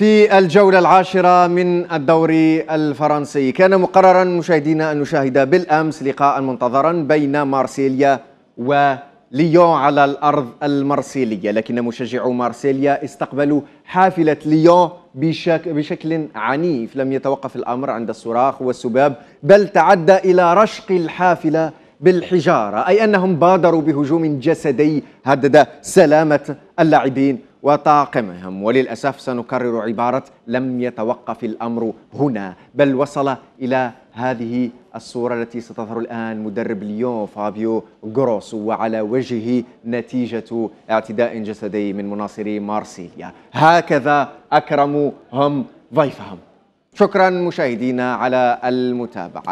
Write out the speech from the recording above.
في الجولة العاشرة من الدوري الفرنسي كان مقررا مشاهدينا أن نشاهد بالأمس لقاء منتظرا بين مارسيليا وليون على الأرض المرسيلية لكن مشجعو مارسيليا استقبلوا حافلة ليون بشك بشكل عنيف لم يتوقف الأمر عند الصراخ والسباب بل تعدى إلى رشق الحافلة بالحجارة أي أنهم بادروا بهجوم جسدي هدد سلامة اللاعبين وطاقمهم وللأسف سنكرر عبارة لم يتوقف الأمر هنا بل وصل إلى هذه الصورة التي ستظهر الآن مدرب ليون فابيو غروس وعلى وجهه نتيجة اعتداء جسدي من مناصري مارسيليا هكذا أكرموا هم ضيفهم شكرا مشاهدينا على المتابعة